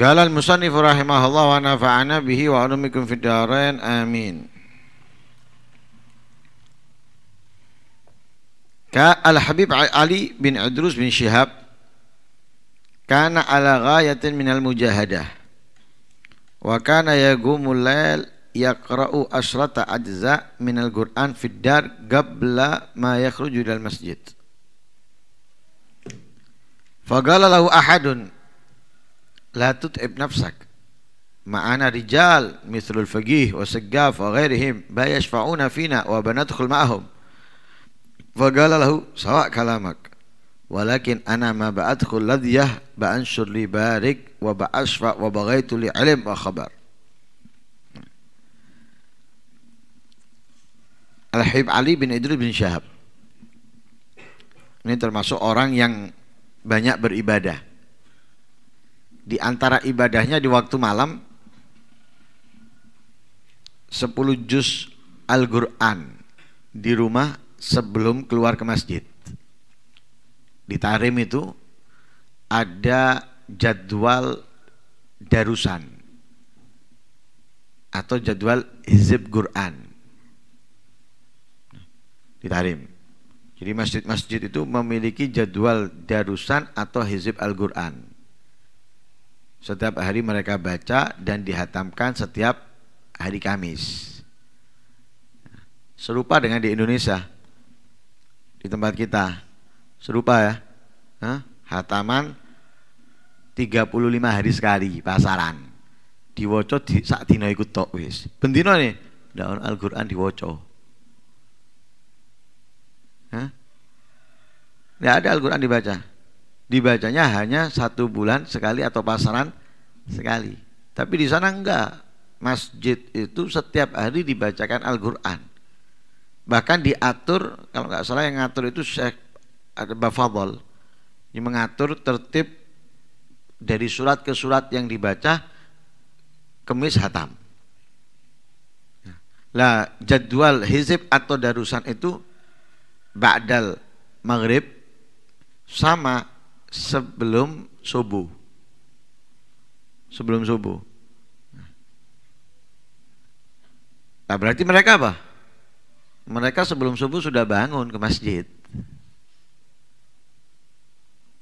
Qala al-musannif rahimahullah wa nafa'ana bihi wa ulumikum fid darain. Amin. Ka al-Habib Ali bin Idrus bin Syihab kana ala ghayatin al mujahadah wa kana yagumul lail yaqra'u asrata ajza al Qur'an fid dar qabla ma yakhruju dal masjid. Faqala lahu ahadun Latut Ibn nafsak ma'ana rijal mislul fagih wa saggaf wa ghairihim ba yashfa'una fina wa banadkhul ma'ahum faqala lahu sawa kalamak walakin ana ma ba'adkhul ladiyah ba'anshur li barik wa ba'ashfa wa baghaitu li ilm wa khabar al hib Ali bin Idris bin Syahab Ini termasuk orang yang banyak beribadah di antara ibadahnya di waktu malam 10 juz Al-Qur'an di rumah sebelum keluar ke masjid. Di Tarim itu ada jadwal darusan atau jadwal hizib Quran di Tarim. Jadi masjid-masjid itu memiliki jadwal darusan atau hizib Al-Quran. Setiap hari mereka baca dan dihatamkan setiap hari Kamis. Serupa dengan di Indonesia. Di tempat kita. Serupa ya. Hataman 35 hari sekali pasaran. Diwoco di saat dino ikut tok wis. Bendino nih daun Al-Qur'an diwoco. Hah? ada Al-Qur'an dibaca dibacanya hanya satu bulan sekali atau pasaran sekali. Tapi di sana enggak. Masjid itu setiap hari dibacakan Al-Qur'an. Bahkan diatur kalau nggak salah yang ngatur itu Syekh ada Bafadhol yang mengatur tertib dari surat ke surat yang dibaca kemis hatam. Lah jadwal hizib atau darusan itu ba'dal maghrib sama sebelum subuh. Sebelum subuh. Nah, berarti mereka apa? Mereka sebelum subuh sudah bangun ke masjid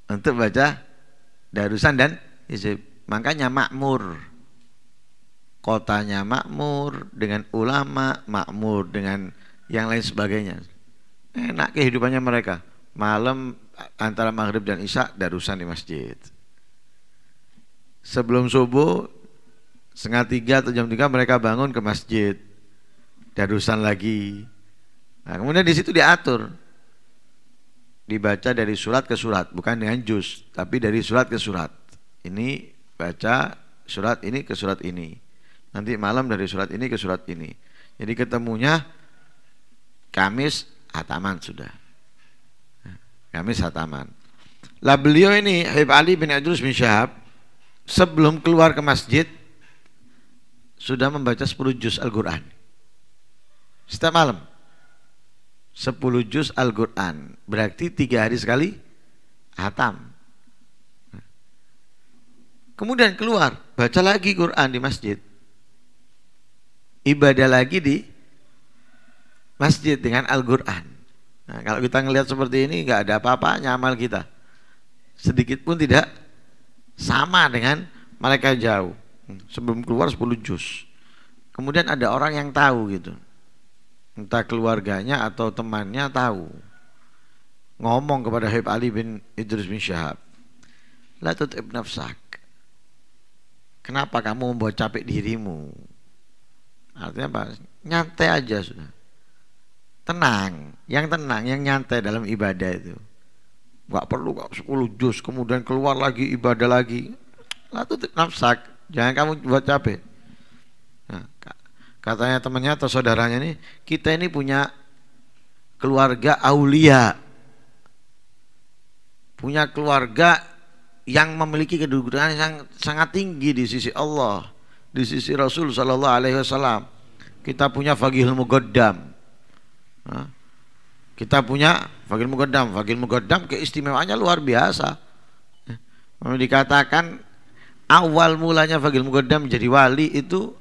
untuk baca darusan dan hizib. Makanya makmur. Kotanya makmur dengan ulama, makmur dengan yang lain sebagainya. Enak kehidupannya mereka. Malam antara maghrib dan isya darusan di masjid. Sebelum subuh setengah tiga atau jam tiga mereka bangun ke masjid darusan lagi. Nah, kemudian di situ diatur dibaca dari surat ke surat bukan dengan juz tapi dari surat ke surat ini baca surat ini ke surat ini nanti malam dari surat ini ke surat ini jadi ketemunya Kamis Ataman sudah kami sataman lah beliau ini Habib Ali bin Idrus bin Syahab sebelum keluar ke masjid sudah membaca 10 juz Al-Qur'an. Setiap malam 10 juz Al-Qur'an. Berarti tiga hari sekali hatam. Kemudian keluar, baca lagi Quran di masjid. Ibadah lagi di masjid dengan Al-Qur'an. Nah, kalau kita ngelihat seperti ini nggak ada apa apa nyamal kita. Sedikit pun tidak sama dengan mereka jauh. Hmm, sebelum keluar 10 juz. Kemudian ada orang yang tahu gitu. Entah keluarganya atau temannya tahu. Ngomong kepada Habib Ali bin Idris bin Syahab. La tutib nafsak. Kenapa kamu membuat capek dirimu? Artinya apa? Nyantai aja sudah tenang yang tenang yang nyantai dalam ibadah itu gak perlu kok 10 juz kemudian keluar lagi ibadah lagi lah tutup nafsak jangan kamu buat capek nah, katanya temannya atau saudaranya nih kita ini punya keluarga aulia punya keluarga yang memiliki kedudukan yang sangat tinggi di sisi Allah di sisi Rasul sallallahu Alaihi Wasallam kita punya Fagihul Mugoddam kita punya Fakir Mugaddam. Fakir Mugaddam keistimewaannya luar biasa. Dikatakan awal mulanya Fakir Mugaddam menjadi wali itu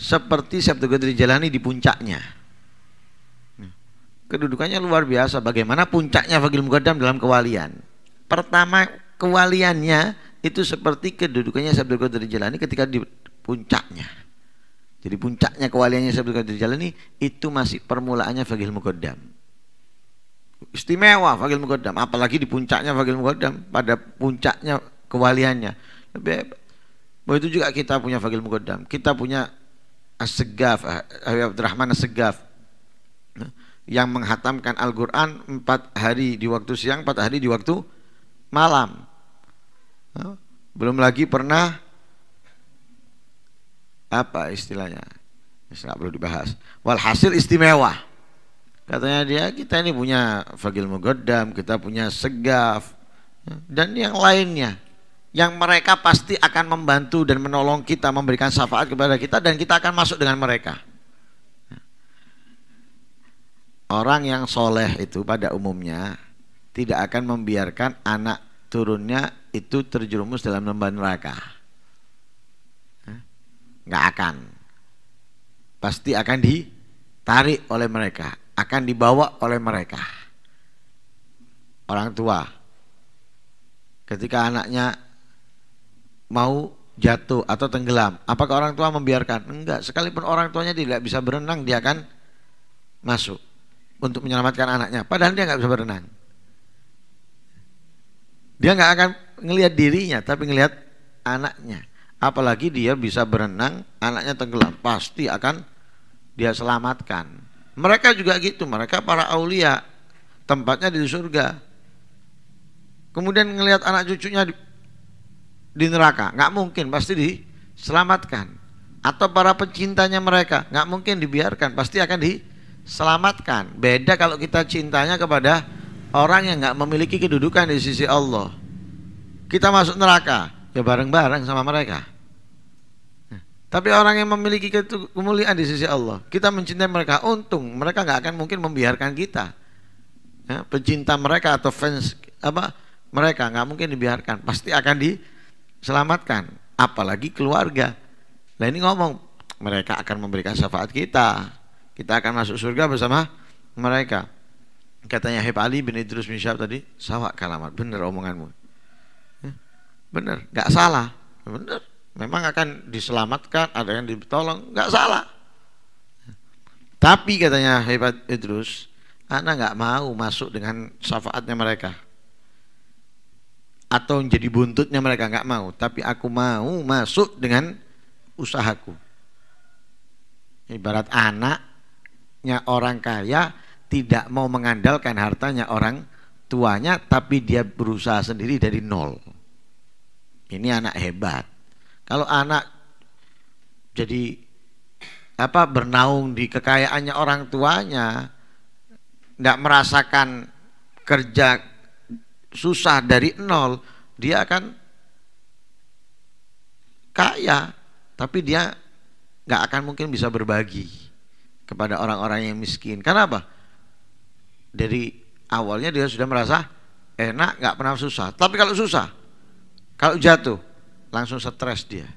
seperti Sabtu Gadri Jalani di puncaknya. Kedudukannya luar biasa. Bagaimana puncaknya Fakir Mugaddam dalam kewalian? Pertama kewaliannya itu seperti kedudukannya Sabtu Gadri Jalani ketika di puncaknya. Jadi puncaknya kewaliannya Syekh di Qadir Jalani itu masih permulaannya Fagil Mukaddam. Istimewa Fagil Mukaddam, apalagi di puncaknya Fagil Mukaddam pada puncaknya kewaliannya. Lebih hebat. itu juga kita punya Fagil Mukaddam. kita punya As-Segaf, eh, Habib Abdurrahman As-Segaf ya, yang menghatamkan Al-Quran empat hari di waktu siang, empat hari di waktu malam. Ya, belum lagi pernah apa istilahnya tidak perlu dibahas walhasil istimewa katanya dia kita ini punya fagil mugodam kita punya segaf ya, dan yang lainnya yang mereka pasti akan membantu dan menolong kita memberikan syafaat kepada kita dan kita akan masuk dengan mereka ya. orang yang soleh itu pada umumnya tidak akan membiarkan anak turunnya itu terjerumus dalam lembah neraka nggak akan pasti akan ditarik oleh mereka akan dibawa oleh mereka orang tua ketika anaknya mau jatuh atau tenggelam apakah orang tua membiarkan enggak sekalipun orang tuanya tidak bisa berenang dia akan masuk untuk menyelamatkan anaknya padahal dia nggak bisa berenang dia nggak akan ngelihat dirinya tapi ngelihat anaknya apalagi dia bisa berenang anaknya tenggelam pasti akan dia selamatkan mereka juga gitu mereka para aulia tempatnya di surga kemudian ngelihat anak cucunya di, di neraka nggak mungkin pasti diselamatkan atau para pencintanya mereka nggak mungkin dibiarkan pasti akan diselamatkan beda kalau kita cintanya kepada orang yang nggak memiliki kedudukan di sisi Allah kita masuk neraka ya bareng-bareng sama mereka. tapi orang yang memiliki kemuliaan di sisi Allah, kita mencintai mereka, untung mereka nggak akan mungkin membiarkan kita. Ya, pecinta mereka atau fans apa mereka nggak mungkin dibiarkan, pasti akan diselamatkan. Apalagi keluarga. Nah ini ngomong mereka akan memberikan syafaat kita, kita akan masuk surga bersama mereka. Katanya Heb Ali bin Idrus bin Syab tadi, sawak kalamat, Bener omonganmu benar nggak salah benar memang akan diselamatkan ada yang ditolong nggak salah tapi katanya hebat Idrus anak nggak mau masuk dengan syafaatnya mereka atau menjadi buntutnya mereka nggak mau tapi aku mau masuk dengan usahaku ibarat anaknya orang kaya tidak mau mengandalkan hartanya orang tuanya tapi dia berusaha sendiri dari nol ini anak hebat kalau anak jadi apa bernaung di kekayaannya orang tuanya tidak merasakan kerja susah dari nol dia akan kaya tapi dia nggak akan mungkin bisa berbagi kepada orang-orang yang miskin karena apa dari awalnya dia sudah merasa enak nggak pernah susah tapi kalau susah kalau jatuh, langsung stres dia.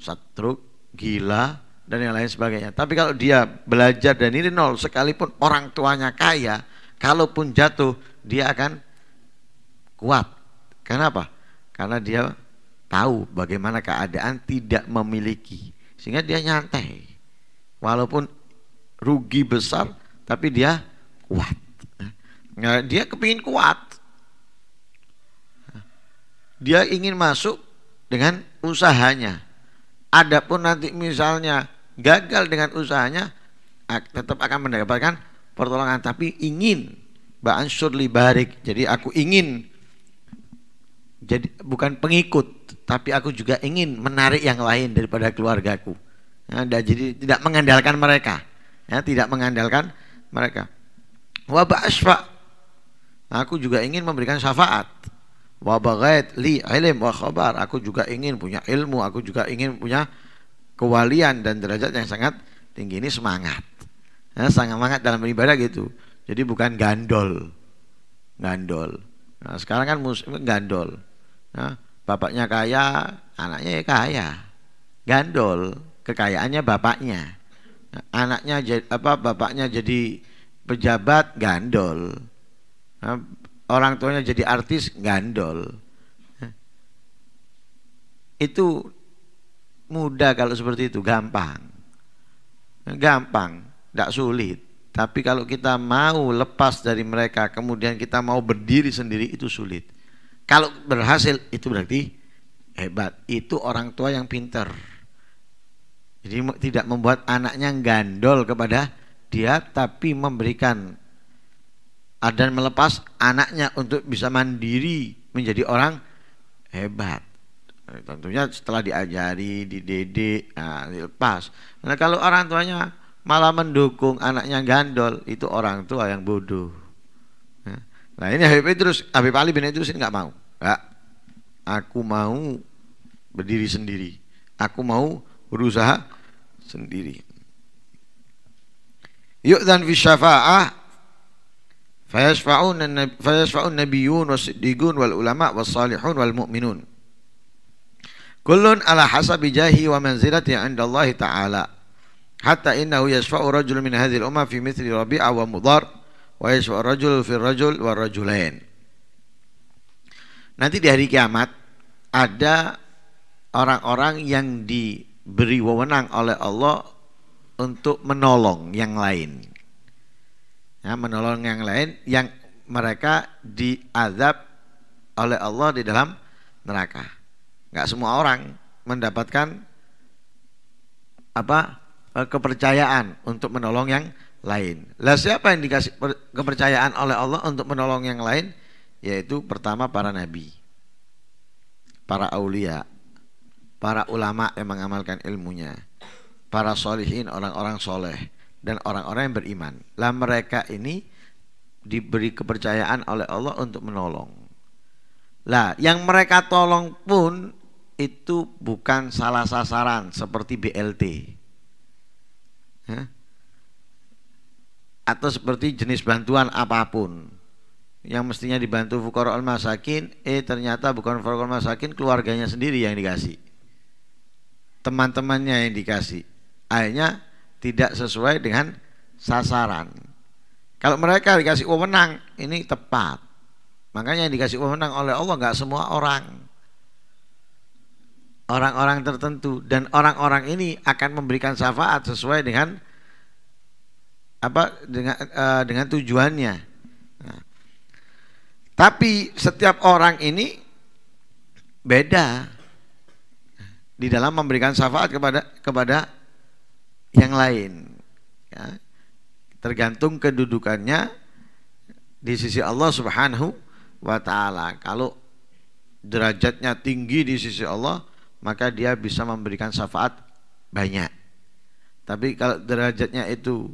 Satruk, gila, dan yang lain sebagainya. Tapi kalau dia belajar dan ini nol, sekalipun orang tuanya kaya, kalaupun jatuh, dia akan kuat. Kenapa? Karena dia tahu bagaimana keadaan tidak memiliki. Sehingga dia nyantai. Walaupun rugi besar, tapi dia kuat. Nah, dia kepingin kuat, dia ingin masuk dengan usahanya. Adapun nanti misalnya gagal dengan usahanya tetap akan mendapatkan pertolongan tapi ingin ba'ansur li barik. Jadi aku ingin jadi bukan pengikut tapi aku juga ingin menarik yang lain daripada keluargaku. Ya, jadi tidak mengandalkan mereka. Ya, tidak mengandalkan mereka. Wa ba'asfa. Aku juga ingin memberikan syafaat wabagait li ilim wa khabar aku juga ingin punya ilmu aku juga ingin punya kewalian dan derajat yang sangat tinggi ini semangat ya, sangat semangat dalam beribadah gitu jadi bukan gandol gandol nah, sekarang kan muslim gandol nah, bapaknya kaya anaknya ya kaya gandol kekayaannya bapaknya nah, anaknya apa bapaknya jadi pejabat gandol nah, orang tuanya jadi artis gandol itu mudah kalau seperti itu gampang gampang tidak sulit tapi kalau kita mau lepas dari mereka kemudian kita mau berdiri sendiri itu sulit kalau berhasil itu berarti hebat itu orang tua yang pinter jadi tidak membuat anaknya gandol kepada dia tapi memberikan dan melepas anaknya untuk bisa mandiri menjadi orang hebat. Eh, tentunya setelah diajari, dididik, nah, dilepas. Nah kalau orang tuanya malah mendukung anaknya gandol, itu orang tua yang bodoh. Nah, nah ini Habib Petrus, Habib Ali bin ini nggak mau. Nggak. Aku mau berdiri sendiri. Aku mau berusaha sendiri. Yuk dan fi syafa'ah Fayashfa'un fayashfa'un nabiyyun wasiddiqun wal ulama was salihun wal mu'minun. Kullun ala hasabi jahi wa manzilati 'inda Allah ta'ala. Hatta innahu yashfa'u rajul min hadhihi al-umma fi mithli Rabi'a wa Mudhar wa yashfa'u rajul fi rajul wa rajulain. Nanti di hari kiamat ada orang-orang yang diberi wewenang oleh Allah untuk menolong yang lain ya, menolong yang lain yang mereka diazab oleh Allah di dalam neraka. Gak semua orang mendapatkan apa eh, kepercayaan untuk menolong yang lain. Lah siapa yang dikasih kepercayaan oleh Allah untuk menolong yang lain? Yaitu pertama para nabi, para aulia, para ulama yang mengamalkan ilmunya, para solihin orang-orang soleh, dan orang-orang yang beriman. Lah mereka ini diberi kepercayaan oleh Allah untuk menolong. Lah yang mereka tolong pun itu bukan salah sasaran seperti BLT. Ya? Atau seperti jenis bantuan apapun yang mestinya dibantu fukara al masakin eh ternyata bukan fukara al masakin keluarganya sendiri yang dikasih teman-temannya yang dikasih akhirnya tidak sesuai dengan sasaran. Kalau mereka dikasih wewenang, ini tepat. Makanya yang dikasih wewenang oleh Allah nggak semua orang. Orang-orang tertentu dan orang-orang ini akan memberikan syafaat sesuai dengan apa dengan uh, dengan tujuannya. Nah. Tapi setiap orang ini beda di dalam memberikan syafaat kepada kepada yang lain. Ya. Tergantung kedudukannya di sisi Allah Subhanahu wa taala. Kalau derajatnya tinggi di sisi Allah, maka dia bisa memberikan syafaat banyak. Tapi kalau derajatnya itu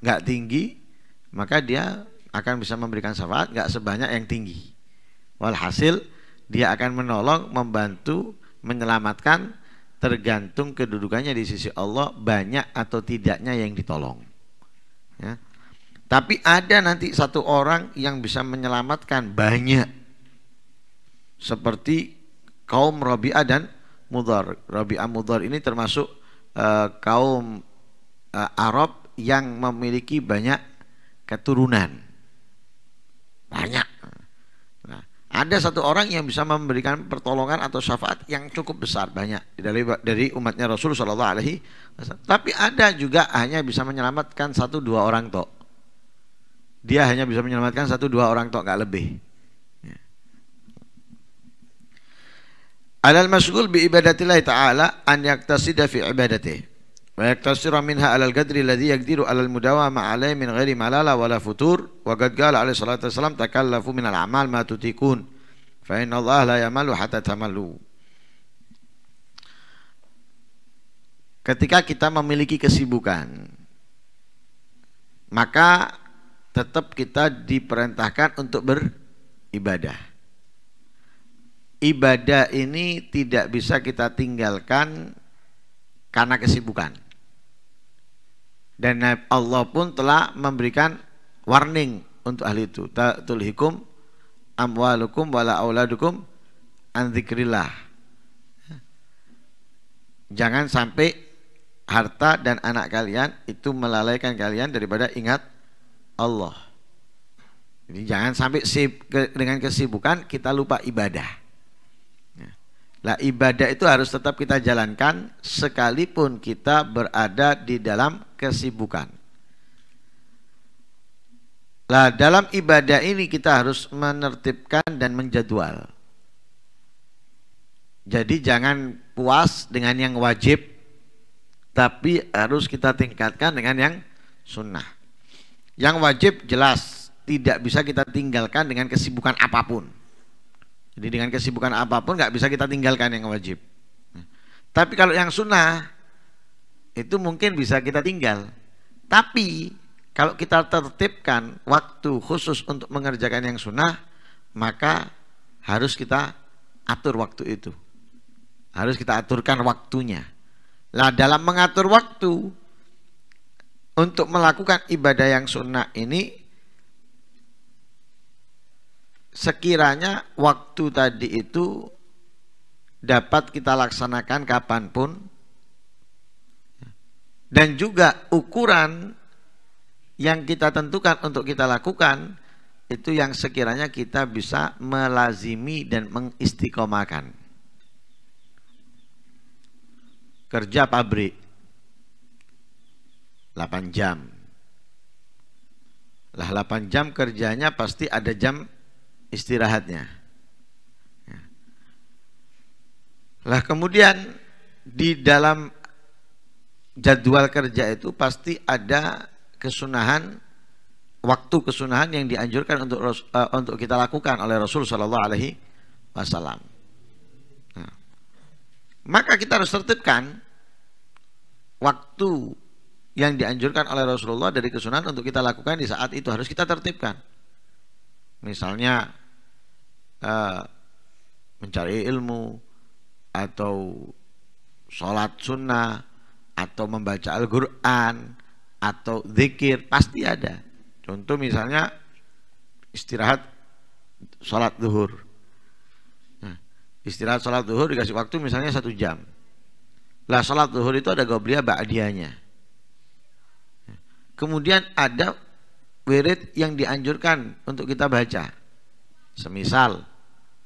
nggak tinggi, maka dia akan bisa memberikan syafaat nggak sebanyak yang tinggi. Walhasil dia akan menolong, membantu, menyelamatkan tergantung kedudukannya di sisi Allah banyak atau tidaknya yang ditolong. Ya. Tapi ada nanti satu orang yang bisa menyelamatkan banyak. Seperti kaum Rabi'ah dan Mudhar. Rabi'ah Mudhar ini termasuk uh, kaum uh, Arab yang memiliki banyak keturunan. ada satu orang yang bisa memberikan pertolongan atau syafaat yang cukup besar banyak dari dari umatnya Rasul Shallallahu Alaihi Wasallam. Tapi ada juga hanya bisa menyelamatkan satu dua orang tok. Dia hanya bisa menyelamatkan satu dua orang tok, nggak lebih. Ya. Alal masgul bi ibadatillah taala an yaktasida fi ibadatih. ويقتصر منها على القدر الذي يقدر على المداومة عليه من غير ملالة ولا فتور وقد قال عليه الصلاة والسلام تكلفوا من الأعمال ما تتيكون فإن Ketika kita memiliki kesibukan Maka tetap kita diperintahkan untuk beribadah Ibadah ini tidak bisa kita tinggalkan karena kesibukan dan Allah pun telah memberikan warning untuk ahli itu. Tulhikum amwalukum wala auladukum an Jangan sampai harta dan anak kalian itu melalaikan kalian daripada ingat Allah. Jadi jangan sampai dengan kesibukan kita lupa ibadah. Lah ibadah itu harus tetap kita jalankan sekalipun kita berada di dalam kesibukan. Lah dalam ibadah ini kita harus menertibkan dan menjadwal. Jadi jangan puas dengan yang wajib tapi harus kita tingkatkan dengan yang sunnah. Yang wajib jelas tidak bisa kita tinggalkan dengan kesibukan apapun. Jadi dengan kesibukan apapun nggak bisa kita tinggalkan yang wajib. Tapi kalau yang sunnah itu mungkin bisa kita tinggal. Tapi kalau kita tertibkan waktu khusus untuk mengerjakan yang sunnah, maka harus kita atur waktu itu. Harus kita aturkan waktunya. Nah, dalam mengatur waktu untuk melakukan ibadah yang sunnah ini sekiranya waktu tadi itu dapat kita laksanakan kapanpun dan juga ukuran yang kita tentukan untuk kita lakukan itu yang sekiranya kita bisa melazimi dan mengistiqomakan kerja pabrik 8 jam lah 8 jam kerjanya pasti ada jam istirahatnya. Lah kemudian di dalam jadwal kerja itu pasti ada kesunahan waktu kesunahan yang dianjurkan untuk eh, untuk kita lakukan oleh Rasul Shallallahu Alaihi Wasallam. Nah, maka kita harus tertibkan waktu yang dianjurkan oleh Rasulullah dari kesunahan untuk kita lakukan di saat itu harus kita tertibkan. Misalnya mencari ilmu atau sholat sunnah atau membaca Al-Quran atau zikir pasti ada contoh misalnya istirahat sholat duhur nah, istirahat sholat duhur dikasih waktu misalnya satu jam lah sholat duhur itu ada gobliya ba'diyahnya nah, kemudian ada wirid yang dianjurkan untuk kita baca Semisal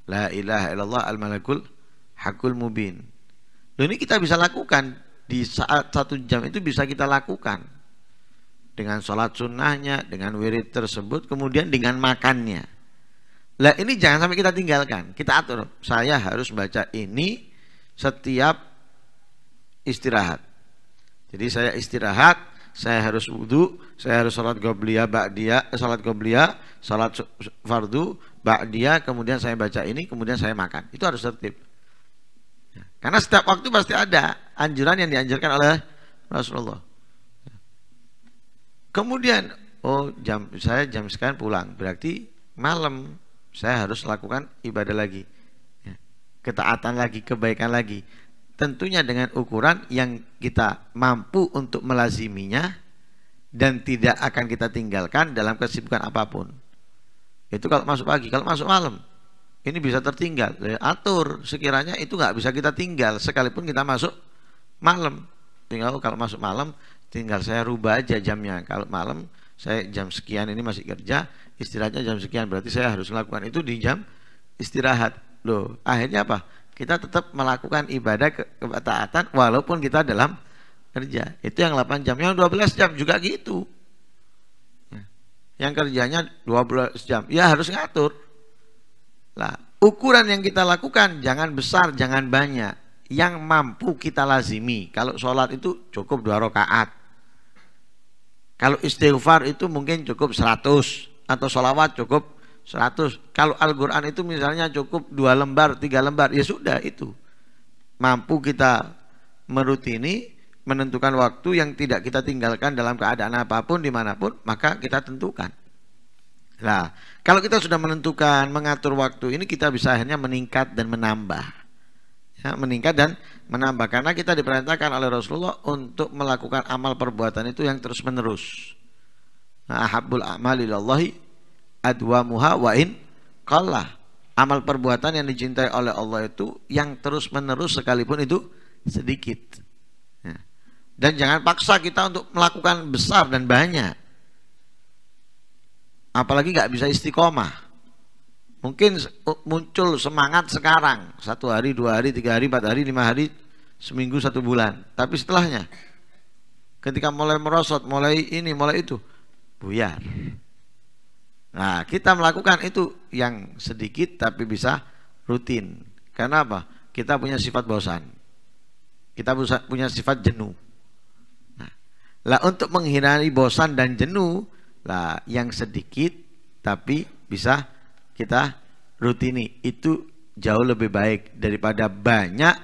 la ilaha illallah al malakul hakul mubin. Loh ini kita bisa lakukan di saat satu jam itu bisa kita lakukan dengan sholat sunnahnya, dengan wirid tersebut, kemudian dengan makannya. Lah ini jangan sampai kita tinggalkan. Kita atur, saya harus baca ini setiap istirahat. Jadi saya istirahat, saya harus wudhu, saya harus sholat gobliyah, ba'diyah, sholat gobliyah, sholat fardu, dia kemudian saya baca ini, kemudian saya makan. Itu harus tertib. Ya. Karena setiap waktu pasti ada anjuran yang dianjurkan oleh Rasulullah. Ya. Kemudian, oh jam saya jam sekian pulang, berarti malam saya harus lakukan ibadah lagi, ya. ketaatan lagi, kebaikan lagi. Tentunya dengan ukuran yang kita mampu untuk melaziminya dan tidak akan kita tinggalkan dalam kesibukan apapun. Itu kalau masuk pagi, kalau masuk malam ini bisa tertinggal. atur sekiranya itu nggak bisa kita tinggal sekalipun kita masuk malam. Tinggal oh, kalau masuk malam tinggal saya rubah aja jamnya. Kalau malam saya jam sekian ini masih kerja, istirahatnya jam sekian berarti saya harus melakukan itu di jam istirahat. Loh, akhirnya apa? Kita tetap melakukan ibadah ke ketaatan walaupun kita dalam kerja. Itu yang 8 jam, yang 12 jam juga gitu yang kerjanya 12 jam. Ya harus ngatur. Lah, ukuran yang kita lakukan jangan besar, jangan banyak. Yang mampu kita lazimi. Kalau sholat itu cukup dua rakaat. Kalau istighfar itu mungkin cukup 100 atau sholawat cukup 100. Kalau Al-Quran itu misalnya cukup dua lembar, tiga lembar, ya sudah itu. Mampu kita merutini, menentukan waktu yang tidak kita tinggalkan dalam keadaan apapun dimanapun maka kita tentukan nah kalau kita sudah menentukan mengatur waktu ini kita bisa akhirnya meningkat dan menambah ya, meningkat dan menambah karena kita diperintahkan oleh Rasulullah untuk melakukan amal perbuatan itu yang terus menerus nah, ahabbul adwa muha wa in kalah amal perbuatan yang dicintai oleh Allah itu yang terus menerus sekalipun itu sedikit dan jangan paksa kita untuk melakukan besar dan banyak. Apalagi nggak bisa istiqomah. Mungkin muncul semangat sekarang. Satu hari, dua hari, tiga hari, empat hari, lima hari, seminggu, satu bulan. Tapi setelahnya, ketika mulai merosot, mulai ini, mulai itu, buyar. Nah, kita melakukan itu yang sedikit tapi bisa rutin. Karena apa? Kita punya sifat bosan. Kita punya sifat jenuh. Lah untuk menghindari bosan dan jenuh, lah yang sedikit tapi bisa kita rutini. Itu jauh lebih baik daripada banyak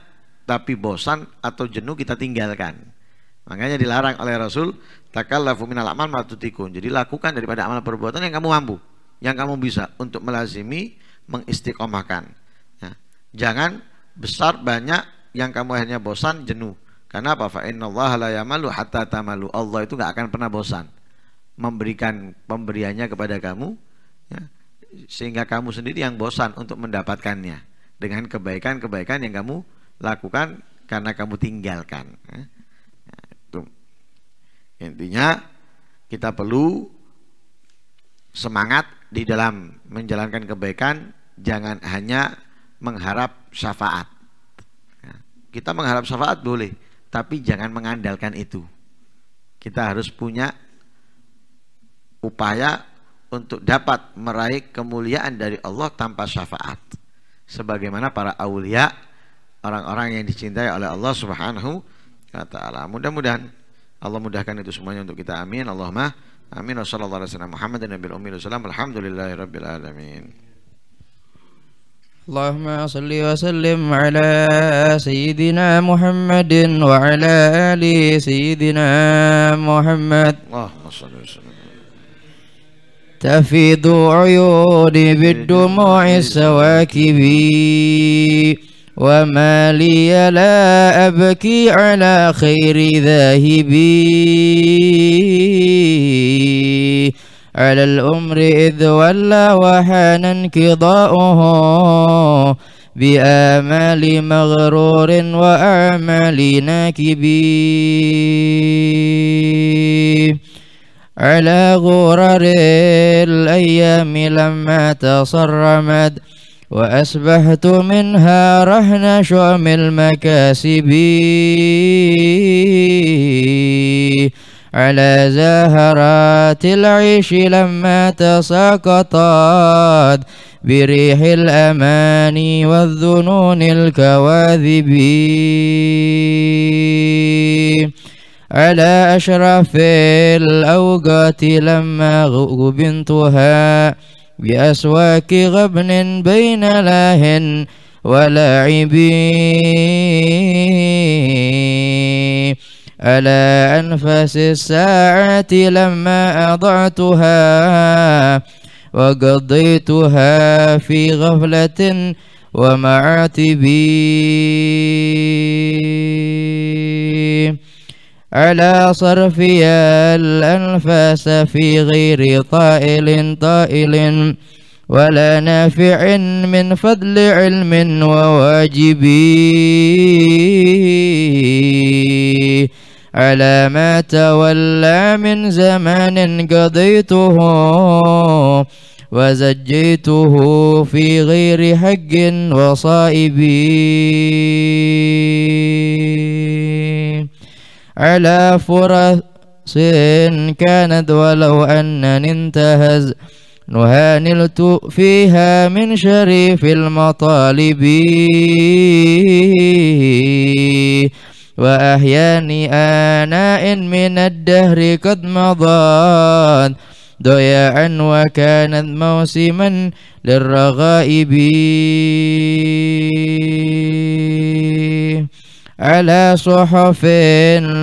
tapi bosan atau jenuh kita tinggalkan. Makanya dilarang oleh Rasul takallafu minal amal matutikun. Jadi lakukan daripada amal perbuatan yang kamu mampu, yang kamu bisa untuk melazimi mengistiqomahkan. Nah, jangan besar banyak yang kamu akhirnya bosan jenuh karena apa? Fa Allah la yamalu hatta tamalu. Allah itu nggak akan pernah bosan memberikan pemberiannya kepada kamu ya, sehingga kamu sendiri yang bosan untuk mendapatkannya dengan kebaikan-kebaikan yang kamu lakukan karena kamu tinggalkan. Ya. ya itu. Intinya kita perlu semangat di dalam menjalankan kebaikan, jangan hanya mengharap syafaat. Ya, kita mengharap syafaat boleh, tapi jangan mengandalkan itu. Kita harus punya upaya untuk dapat meraih kemuliaan dari Allah tanpa syafaat. Sebagaimana para aulia, orang-orang yang dicintai oleh Allah Subhanahu wa taala. Mudah-mudahan Allah mudahkan itu semuanya untuk kita. Amin. Allahumma amin. Wassallallahu alaihi wasallam Muhammadin nabiyil ummi Alhamdulillahirabbil alamin. اللهم صل وسلم على سيدنا محمد وعلى آل سيدنا محمد اللهم صل وسلم تفيض عيوني بالدموع السواكب وما لي لا أبكي على خير ذاهبي على الأمر إذ ولى وحان انقضاؤه بآمال مغرور وأعمال ناكب على غرر الأيام لما تصرمت وأسبحت منها رهن شؤم المكاسبين على زهرات العيش لما تساقطت بريح الأمان والذنون الكواذب على أشرف الأوقات لما غبنتها بأسواك غبن بين لاه ولاعبين على أنفس الساعة لما أضعتها وقضيتها في غفلة ومعاتبي على صرفي الأنفاس في غير طائل طائل ولا نافع من فضل علم وواجبي على ما تولى من زمان قضيته وزجيته في غير حق وصائبي على فرص كانت ولو أنني انتهز نهانلت فيها من شريف المطالب وأحياني آناء من الدهر قد مضان ضياعا وكانت موسما للرغائب على صحف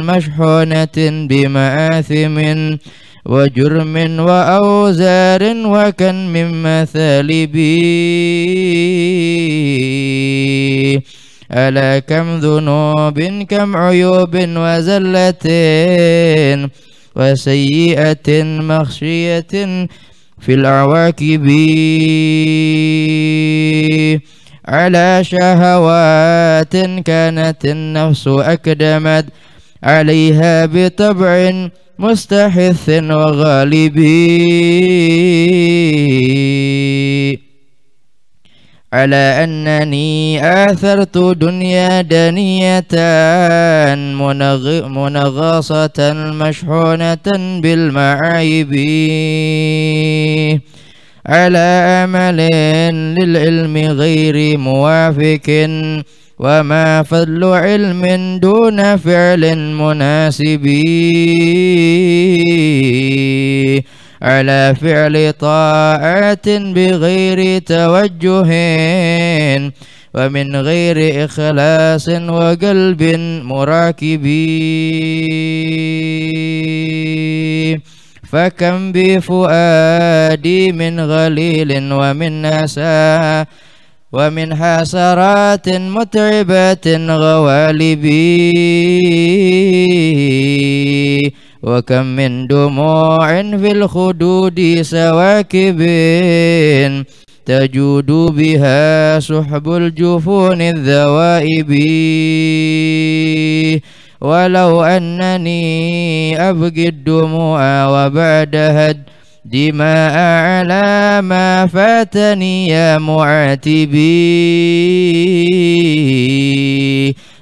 مشحونة بمآثم وجرم وأوزار وكن من مثالبي ألا كم ذنوب كم عيوب وزلة وسيئة مخشية في العواكب على شهوات كانت النفس أكدمت عليها بطبع مستحث وغالب على أنني آثرت دنيا دنية منغصة مشحونة بالمعايب على أمل للعلم غير موافق وما فضل علم دون فعل مناسب على فعل طاعات بغير توجه ومن غير إخلاص وقلب مراكب فكم بفؤادي من غليل ومن أسى ومن حسرات متعبة غوالبي وكم من دموع في الخدود سواكب تجود بها سحب الجفون الذوائب ولو أنني أبقي الدموع وبعدها دماء على ما فاتني يا معاتبي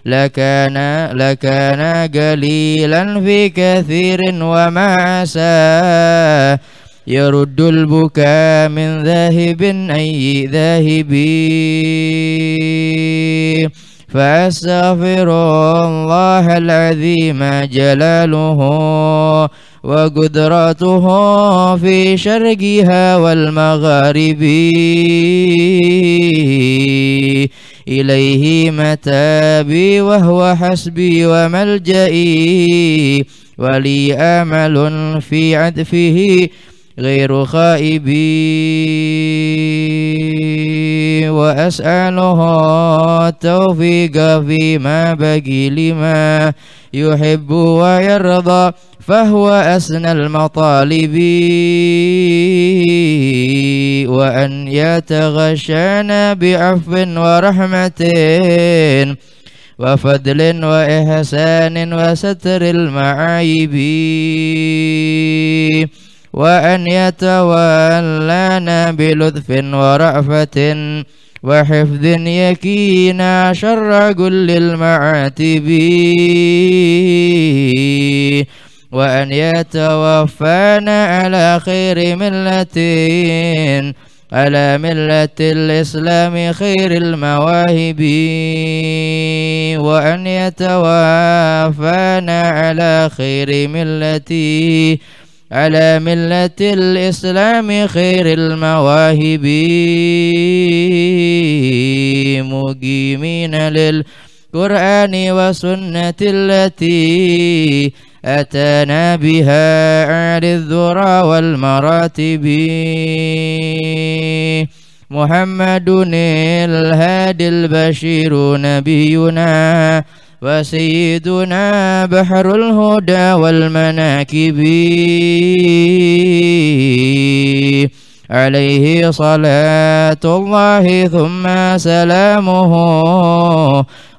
لكان لكان قليلا في كثير وما عسى يرد البكاء من ذاهب أي ذاهبي فأستغفر الله العظيم جلاله وقدرته في شرقها والمغارب إليه متابي وهو حسبي وملجئي ولي أمل في عدفه غير خائبي وأسأله التوفيق فيما بقي لما يحب ويرضى فهو أسنى المطالب وأن يتغشانا بعفو ورحمة وفضل وإحسان وستر المعايب وأن يتولانا بلطف ورأفة وحفظ يكينا شر كل المعاتبين وأن يتوفانا على خير ملة على ملة الإسلام خير المواهب وأن يتوفانا على خير ملة على ملة الإسلام خير المواهب مقيمين للقرآن والسنة التي أتانا بها أعلى الذرى والمراتب محمد الهادي البشير نبينا وسيدنا بحر الهدى والمناكب عليه صلاة الله ثم سلامه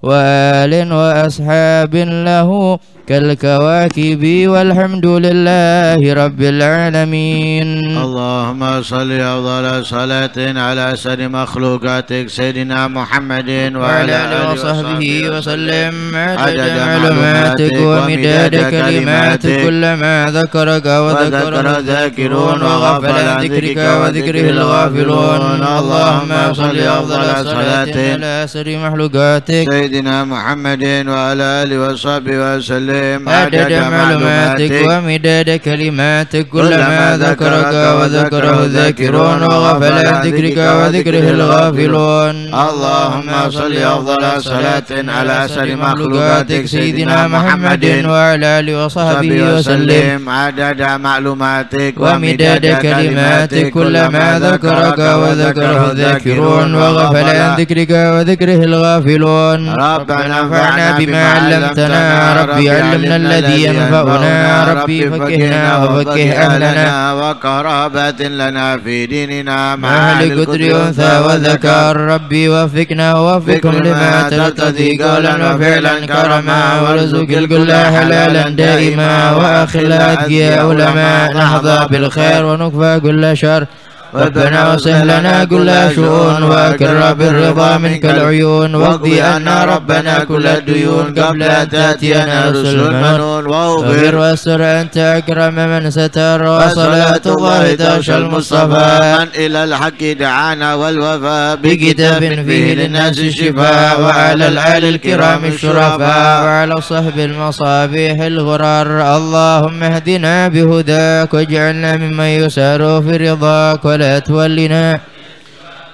وآل وأصحاب له كالكواكب والحمد لله رب العالمين اللهم صل أفضل صلاة على سر مخلوقاتك سيدنا محمد وعلى آله وصحبه وسلم عدد معلوماتك ومداد كلماتك كلما ذكرك وذكر الذاكرون وغفل عن ذكرك وذكره الغافلون اللهم صل أفضل صلاة على سر مخلوقاتك سيدنا محمد وعلى آله وصحبه وسلم عدد معلوماتك ومداد كلماتك كلما ذكرك وذكره الذاكرون وغفل عن ذكرك وذكره الغافلون اللهم صل أفضل صلاة على أسر مخلوقاتك سيدنا محمد وعلى آله وصحبه وسلم عدد معلوماتك ومداد كلماتك كلما ذكرك وذكره الذاكرون وغفل عن ذكرك وذكره الغافلون ربنا انفعنا بما علمتنا ربي علمنا الذي ينفعنا ربي فكهنا وفكه أهلنا وقرابة لنا في ديننا مع القدر قدر أنثى وذكر ربي وفقنا ووفقهم لما ترتضي قولا وفعلا كرما وارزق الكل حلالا دائما وأخلاق يا علماء نحظى بالخير ونكفى كل شر ربنا وسهل لنا كل شؤون وكرر بالرضا منك العيون واقضي عنا ربنا كل الديون قبل أن تأتينا رسل المنون واغفر واستر أنت أكرم من ستر وصلاة الله تغشى المصطفى من إلى الحق دعانا والوفاء بكتاب فيه للناس الشفاء وعلى الآل الكرام الشرفاء وعلى صحب المصابيح الغرار اللهم اهدنا بهداك واجعلنا ممن يسار في رضاك ولا ولا تولنا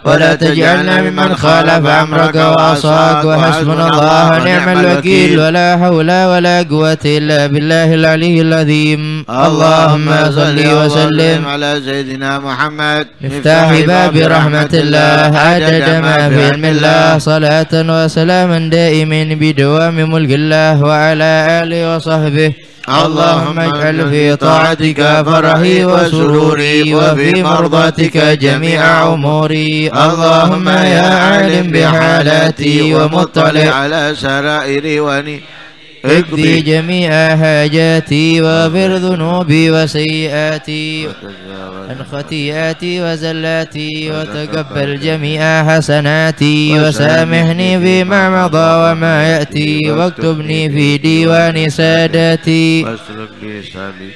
ولا تجعلنا ممن خالف امرك وعصاك وحسبنا الله ونعم الوكيل ولا حول ولا قوه الا بالله العلي العظيم اللهم صل وسلم على سيدنا محمد افتح باب رحمه الله عدد ما في علم الله صلاه وسلاما دائما بدوام ملك الله وعلى اله وصحبه اللهم اجعل في طاعتك فرحي وسروري وفي مرضاتك جميع أموري اللهم يا عالم بحالاتي ومطلع على سرائري ونيتي اقضي جميع حاجاتي واغفر ذنوبي وسيئاتي عن خطيئاتي وزلاتي وتقبل جميع حسناتي وسامحني فيما مضى وما يأتي واكتبني في ديوان ساداتي واسلك لساني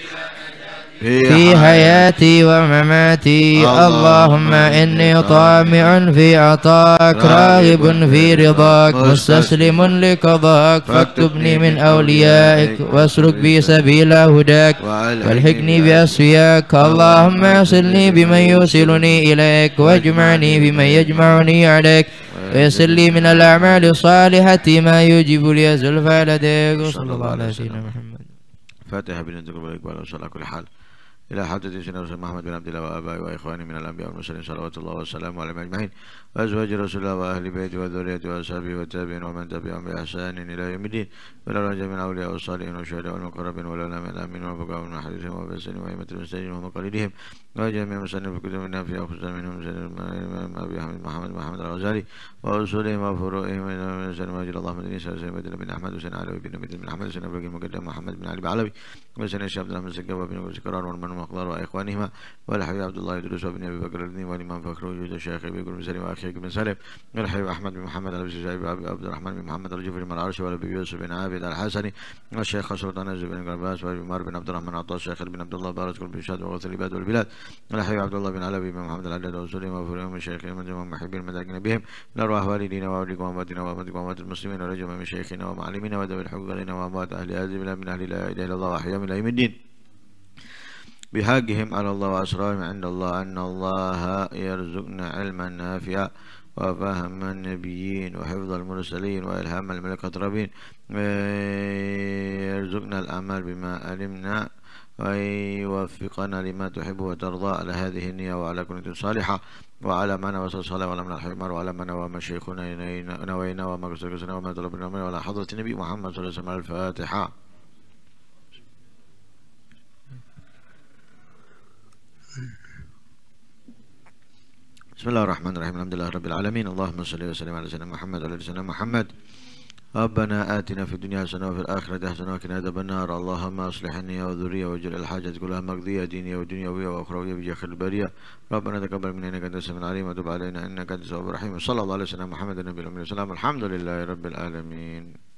في حياتي ومماتي اللهم إني طامع في عطاك راغب في رضاك مستسلم لقضاك فاكتبني من أوليائك واسلك بي سبيل هداك والحقني بأسفياك اللهم اصلني بمن يوصلني إليك واجمعني بمن يجمعني عليك ويسر لي من الأعمال الصالحة ما يجب لي زلفى لديك صلى الله على سيدنا محمد فاتحة بنت عليك وعلى إن شاء الله كل حال إلى حضرة سيدنا رسول محمد بن عبد الله وآبائه وإخوانه من الأنبياء والمرسلين صلوات الله والسلام عليهم أجمعين وأزواج رسول الله وأهل بيته وذريته وأصحابه والتابعين ومن تبعهم بإحسان إلى يوم الدين ولا من أولياء الصالحين والشهداء والمقربين ولا والعلماء الأمين والبقاء من حديثهم وبسنهم وأئمة المسلمين ومقاليدهم وجميع المسلمين في كتب النافع وخصوصا منهم سيدنا أبي حمد محمد محمد الغزالي وأصولهم وفروعهم من سلم وجل الله من مدني سيدنا سلم بن أحمد وسيدنا علوي بن بن أحمد وسن أبو محمد بن علي بعلوي وسن الشيخ عبد بن السكاب وبن سكران والمن المقدار وإخوانهما والحبيب عبد الله يدرس وابن أبي بكر الدين والإمام فخر وجود الشيخ أبي بن سليم وأخي بن سليم والحبيب أحمد بن محمد أبي عبد الرحمن بن محمد الجفري من العرش والأبي يوسف بن عابد الحسني والشيخ سلطان عز بن عباس وأبي عمر بن عبد الرحمن عطاس الشيخ بن عبد الله بارك بن شاد وغوث العباد والبلاد والحبيب عبد الله بن علوي بن محمد العدد وسليم وفريم الشيخ من جمع محبين المداكين بهم لأرواح والدينا وأوليكم وأمواتنا وأمواتكم وأموات المسلمين ورجم من شيخنا ومعلمنا ودم الحق علينا وأموات أهل هذه البلاد من أهل لا إله إلا الله وأحيا من أيم الدين بحقهم على الله وأسرارهم عند الله أن الله يرزقنا علما نافعا وفهم النبيين وحفظ المرسلين وإلهام الملكة ربين يرزقنا الأعمال بما علمنا ويوفقنا لما تحب وترضى على هذه النية وعلى كنة صالحة وعلى ما نوصل الصلاة وعلى من الحمار وعلى ما نوى شيخنا نوينا وما قصر كسرنا وما طلبنا وعلى حضرة النبي محمد صلى الله عليه وسلم الفاتحة بسم الله الرحمن الرحيم الحمد لله رب العالمين اللهم صل وسلم على سيدنا محمد وعلى سيدنا محمد ربنا آتنا في الدنيا حسنة وفي الآخرة حسنة وقنا عذاب النار اللهم أصلح لنا وذرية واجعل الحاجة كلها مقضية دينية ودنيوية وأخروية بجاه خير البرية ربنا تقبل منا إنك أنت السميع العليم وتب علينا إنك أنت التواب الرحيم صلى الله على سيدنا محمد النبي الأمي والسلام الحمد لله رب العالمين